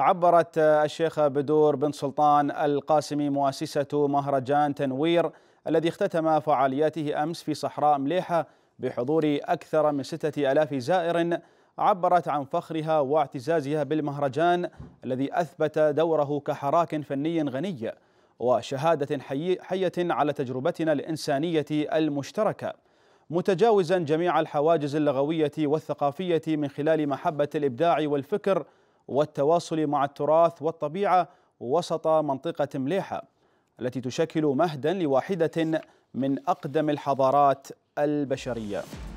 عبرت الشيخة بدور بن سلطان القاسمي مؤسسة مهرجان تنوير الذي اختتم فعالياته أمس في صحراء مليحة بحضور أكثر من ستة ألاف زائر عبرت عن فخرها واعتزازها بالمهرجان الذي أثبت دوره كحراك فني غني وشهادة حية على تجربتنا الإنسانية المشتركة متجاوزا جميع الحواجز اللغوية والثقافية من خلال محبة الإبداع والفكر والتواصل مع التراث والطبيعة وسط منطقة مليحة التي تشكل مهدا لواحدة من أقدم الحضارات البشرية